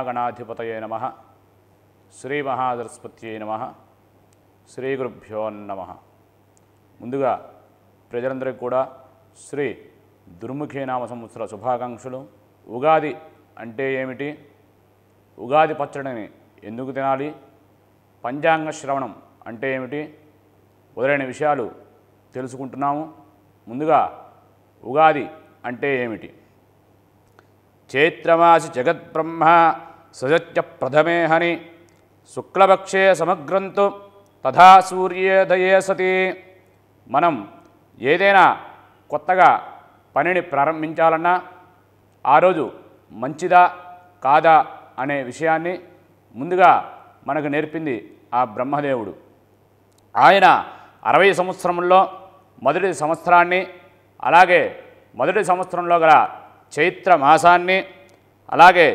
మహాగణాధిపతయే నమ శ్రీ మహాదృస్పత్యే నమ శ్రీ గురుభ్యో నమ ముందుగా ప్రజలందరికీ కూడా శ్రీ దుర్ముఖీనామ సంవత్సర శుభాకాంక్షలు ఉగాది అంటే ఏమిటి ఉగాది పచ్చడిని ఎందుకు తినాలి పంచాంగ శ్రవణం అంటే ఏమిటి మొదలైన విషయాలు తెలుసుకుంటున్నాము ముందుగా ఉగాది అంటే ఏమిటి చైత్రమాసి జగత్బ్రహ్మ సజత్య ప్రథమే హని శుక్లపక్షే సమగ్రంతు తథా సూర్యోదయే సతి మనం ఏదైనా కొత్తగా పనిని ప్రారంభించాలన్నా ఆ రోజు మంచిదా కాదా అనే విషయాన్ని ముందుగా మనకు నేర్పింది ఆ బ్రహ్మదేవుడు ఆయన అరవై సంవత్సరంలో మొదటి సంవత్సరాన్ని అలాగే మొదటి సంవత్సరంలో గల చైత్ర మాసాన్ని అలాగే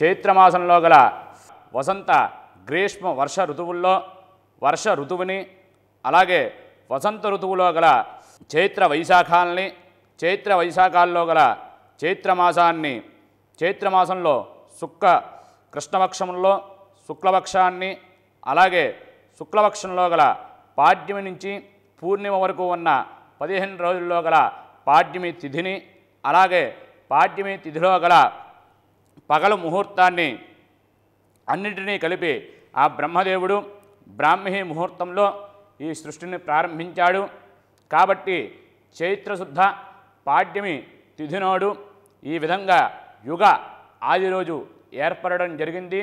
చైత్రమాసంలో గల వసంత గ్రీష్మ వర్ష ఋతువుల్లో వర్ష ఋతువుని అలాగే వసంత ఋతువులో గల చైత్ర వైశాఖాలని చైత్ర వైశాఖాల్లో గల చైత్రమాసాన్ని చైత్రమాసంలో శుక్క కృష్ణపక్షంలో శుక్లపక్షాన్ని అలాగే శుక్లపక్షంలో గల పాడ్యమి నుంచి పూర్ణిమ వరకు ఉన్న పదిహేను రోజుల్లో గల పాడ్యమి తిథిని అలాగే పాడ్యమి తిథిలో గల పగల ముహూర్తాన్ని అన్నిటినీ కలిపి ఆ బ్రహ్మదేవుడు బ్రాహ్మీ ముహూర్తంలో ఈ సృష్టిని ప్రారంభించాడు కాబట్టి చైత్రశుద్ధ పాడ్యమి తిథినోడు ఈ విధంగా యుగ ఆది రోజు ఏర్పడడం జరిగింది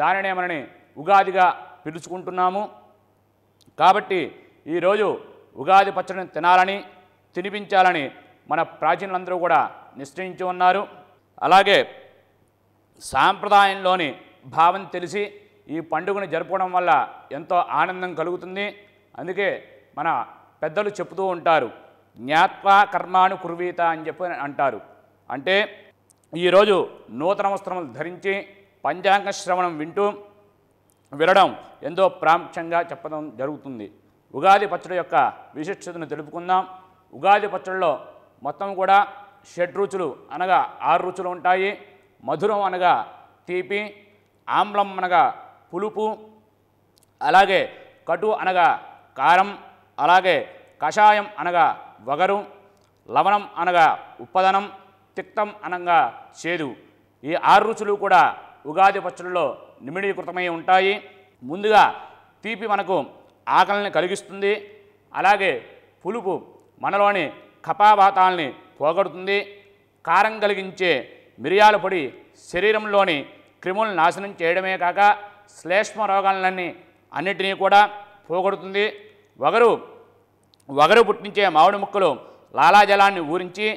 దానినే మనని ఉగాదిగా పిలుచుకుంటున్నాము కాబట్టి ఈరోజు ఉగాది పచ్చడిని తినాలని తినిపించాలని మన ప్రాచీనులందరూ కూడా నిశ్చయించి ఉన్నారు అలాగే సాంప్రదాయంలోని భావం తెలిసి ఈ పండుగను జరుపుకోవడం వల్ల ఎంతో ఆనందం కలుగుతుంది అందుకే మన పెద్దలు చెప్తూ ఉంటారు జ్ఞాత్వా కర్మాను కుర్వీత అని చెప్పి అంటారు అంటే ఈరోజు నూతన వస్త్రములు ధరించి పంచాంగ శ్రవణం వింటూ వినడం ఎంతో ప్రాముఖ్యంగా చెప్పడం జరుగుతుంది ఉగాది పచ్చడి యొక్క విశిష్టతను తెలుపుకుందాం ఉగాది పచ్చడిలో మొత్తం కూడా షడ్ రుచులు అనగా ఆరు రుచులు ఉంటాయి మధురం అనగా తీపి ఆమ్లం అనగా పులుపు అలాగే కటు అనగా కారం అలాగే కషాయం అనగా వగరు లవణం అనగా ఉప్పదనం తిక్తం అనగా చేదు ఈ ఆరు రుచులు కూడా ఉగాది పచ్చడిలో నిమిడీకృతమై ఉంటాయి ముందుగా తీపి మనకు ఆకలిని కలిగిస్తుంది అలాగే పులుపు మనలోని కపాబాతాల్ని పోగొడుతుంది కారం కలిగించే మిరియాల పొడి శరీరంలోని క్రిములను నాశనం చేయడమే కాక శ్లేష్మ రోగాలన్నీ అన్నిటినీ కూడా పోగొడుతుంది వగరు వగరు పుట్టించే మామిడి ముక్కలు లాలాజలాన్ని ఊరించి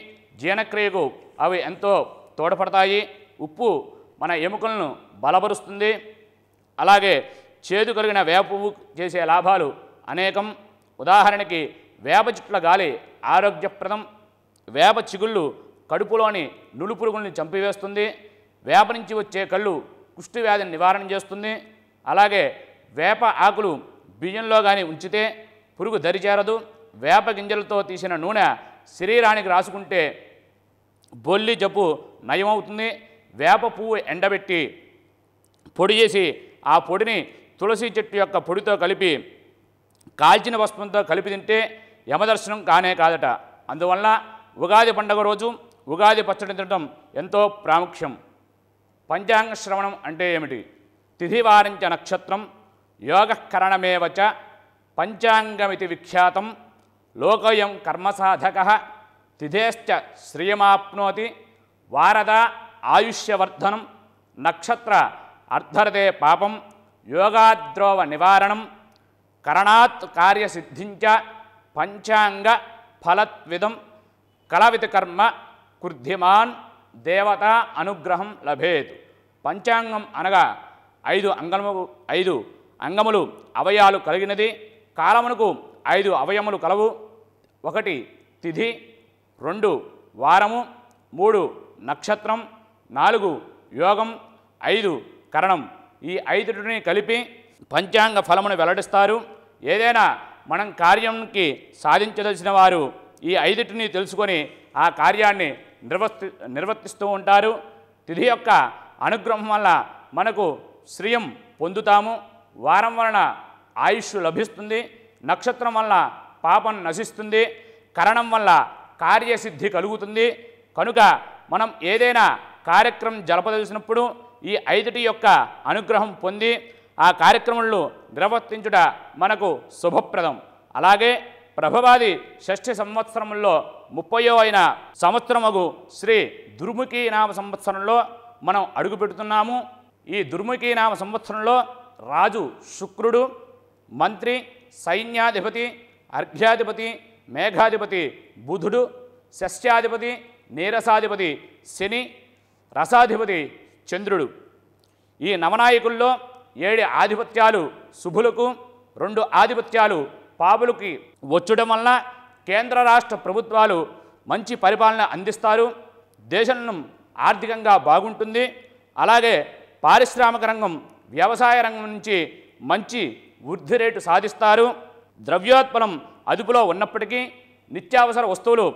జీర్ణక్రియకు అవి ఎంతో తోడ్పడతాయి ఉప్పు మన ఎముకలను బలపరుస్తుంది అలాగే చేదు కలిగిన వేప చేసే లాభాలు అనేకం ఉదాహరణకి వేప చెట్ల గాలి ఆరోగ్యప్రదం వేప చిగుళ్ళు కడుపులోని నులు పురుగుల్ని చంపివేస్తుంది వేప నుంచి వచ్చే కళ్ళు కుష్టి వ్యాధిని నివారణ చేస్తుంది అలాగే వేప ఆకులు బియ్యంలో కానీ ఉంచితే పురుగు దరిచేరదు వేప గింజలతో తీసిన నూనె శరీరానికి రాసుకుంటే బొల్లి జబ్బు నయమవుతుంది వేప పువ్వు ఎండబెట్టి పొడి చేసి ఆ పొడిని తులసి చెట్టు యొక్క పొడితో కలిపి కాల్చిన వస్త్రంతో కలిపి తింటే యమదర్శనం కానే కాదట అందువల్ల ఉగాది పండుగ రోజు ఉగాది పచ్చడి తినడం ఎంతో ప్రాముఖ్యం పంచాంగ శ్రవణం అంటే ఏమిటి తిథివారించ నక్షత్రం యోగకరణమేవచ పంచాంగమితి విఖ్యాతం లోకయం కర్మసాధక తిథేశ్చ శ్రియమాప్నోతి వారద ఆయుష్యవర్ధనం నక్షత్ర అర్ధరదే పాపం యోగాద్రోవ నివారణం కరణాత్ కార్యసిద్ధించ పంచాంగ ఫలత్విధం కళవితి కర్మ కుర్ధిమాన్ దేవత అనుగ్రహం లభేత్ పంచాంగం అనగా ఐదు అంగము ఐదు అంగములు అవయాలు కలిగినది కాలమునకు ఐదు అవయములు కలవు ఒకటి తిథి రెండు వారము మూడు నక్షత్రం నాలుగు యోగం ఐదు కరణం ఈ ఐదుటిని కలిపి పంచాంగ ఫలమును వెల్లడిస్తారు ఏదైనా మనం కార్యంకి సాధించదలసిన వారు ఈ ఐదుటిని తెలుసుకొని ఆ కార్యాన్ని నిర్వర్తి నిర్వర్తిస్తూ ఉంటారు తిథి యొక్క అనుగ్రహం వల్ల మనకు శ్రీయం పొందుతాము వారం వలన ఆయుష్ లభిస్తుంది నక్షత్రం వల్ల పాపం నశిస్తుంది కరణం వల్ల కార్యసిద్ధి కలుగుతుంది కనుక మనం ఏదైనా కార్యక్రమం జలపదలిసినప్పుడు ఈ ఐదుటి యొక్క అనుగ్రహం పొంది ఆ కార్యక్రమంలో నిర్వర్తించుట మనకు శుభప్రదం అలాగే ప్రభవాది షష్ఠి సంవత్సరంలో ముప్పయో అయిన సంవత్సరముగు శ్రీ దుర్ముఖి నామ సంవత్సరంలో మనం అడుగు పెడుతున్నాము ఈ దుర్ముఖి నామ సంవత్సరంలో రాజు శుక్రుడు మంత్రి సైన్యాధిపతి అర్ఘ్యాధిపతి మేఘాధిపతి బుధుడు శస్యాధిపతి నీరసాధిపతి శని రసాధిపతి చంద్రుడు ఈ నవనాయకుల్లో ఏడు ఆధిపత్యాలు శుభులకు రెండు ఆధిపత్యాలు పాపులకి వచ్చడం వలన కేంద్ర రాష్ట్ర ప్రభుత్వాలు మంచి పరిపాలన అందిస్తారు దేశం ఆర్థికంగా బాగుంటుంది అలాగే పారిశ్రామిక రంగం వ్యవసాయ రంగం నుంచి మంచి వృద్ధి రేటు సాధిస్తారు ద్రవ్యోత్పలం అదుపులో ఉన్నప్పటికీ నిత్యావసర వస్తువులు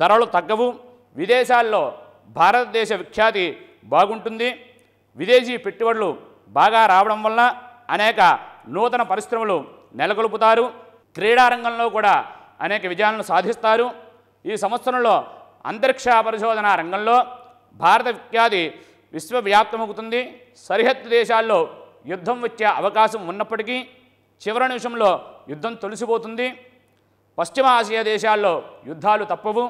ధరలు తగ్గవు విదేశాల్లో భారతదేశ విఖ్యాతి బాగుంటుంది విదేశీ పెట్టుబడులు బాగా రావడం వలన అనేక నూతన పరిశ్రమలు నెలకొల్పుతారు క్రీడారంగంలో కూడా అనేక విజయాలను సాధిస్తారు ఈ సంవత్సరంలో అంతరిక్ష పరిశోధన రంగంలో భారత విఖ్యాతి విశ్వవ్యాప్తమవుతుంది సరిహద్దు దేశాల్లో యుద్ధం వచ్చే అవకాశం ఉన్నప్పటికీ చివరి నిమిషంలో యుద్ధం తొలిసిపోతుంది పశ్చిమ ఆసియా దేశాల్లో యుద్ధాలు తప్పవు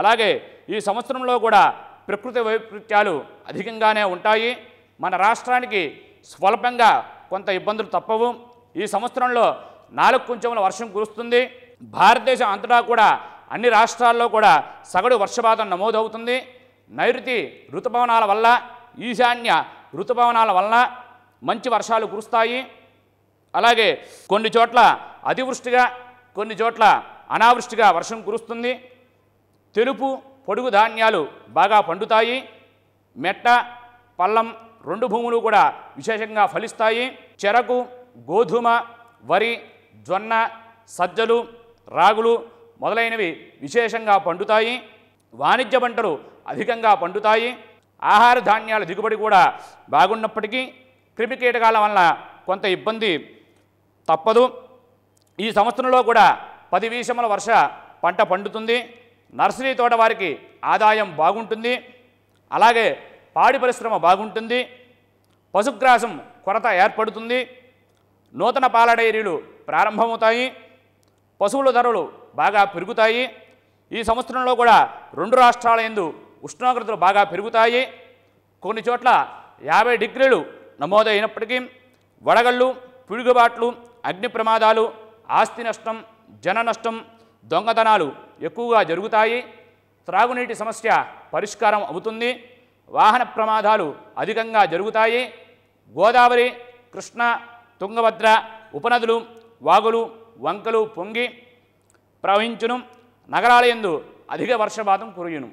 అలాగే ఈ సంవత్సరంలో కూడా ప్రకృతి వైపరీత్యాలు అధికంగానే ఉంటాయి మన రాష్ట్రానికి స్వల్పంగా కొంత ఇబ్బందులు తప్పవు ఈ సంవత్సరంలో నాలుగు కొంచెముల వర్షం కురుస్తుంది భారతదేశం అంతటా కూడా అన్ని రాష్ట్రాల్లో కూడా సగడు వర్షపాతం నమోదవుతుంది నైరుతి ఋతుపవనాల వల్ల ఈశాన్య ఋతుపవనాల వల్ల మంచి వర్షాలు కురుస్తాయి అలాగే కొన్ని చోట్ల అతివృష్టిగా కొన్ని చోట్ల అనావృష్టిగా వర్షం కురుస్తుంది తెలుపు పొడుగు ధాన్యాలు బాగా పండుతాయి మెట్ట పల్లం రెండు భూములు కూడా విశేషంగా ఫలిస్తాయి చెరకు గోధుమ వరి జొన్న సజ్జలు రాగులు మొదలైనవి విశేషంగా పండుతాయి వాణిజ్య పంటలు అధికంగా పండుతాయి ఆహార ధాన్యాల దిగుబడి కూడా బాగున్నప్పటికీ క్రిమి కీటకాల వల్ల కొంత ఇబ్బంది తప్పదు ఈ సంవత్సరంలో కూడా పది వీసముల వర్ష పంట పండుతుంది నర్సరీ తోట వారికి ఆదాయం బాగుంటుంది అలాగే పాడి పరిశ్రమ బాగుంటుంది పశుగ్రాసం కొరత ఏర్పడుతుంది నూతన పాల డైరీలు ప్రారంభమవుతాయి పశువుల ధరలు బాగా పెరుగుతాయి ఈ సంవత్సరంలో కూడా రెండు రాష్ట్రాల ఎందు ఉష్ణోగ్రతలు బాగా పెరుగుతాయి కొన్ని చోట్ల యాభై డిగ్రీలు నమోదైనప్పటికీ వడగళ్ళు పిడుగుబాట్లు అగ్ని ప్రమాదాలు ఆస్తి నష్టం జన నష్టం దొంగతనాలు ఎక్కువగా జరుగుతాయి త్రాగునీటి సమస్య పరిష్కారం అవుతుంది వాహన ప్రమాదాలు అధికంగా జరుగుతాయి గోదావరి కృష్ణా తుంగభద్ర ఉపనదులు వాగులు వంకలు పొంగి ప్రవహించును నగరాలయందు అధిక వర్షపాతం కురియును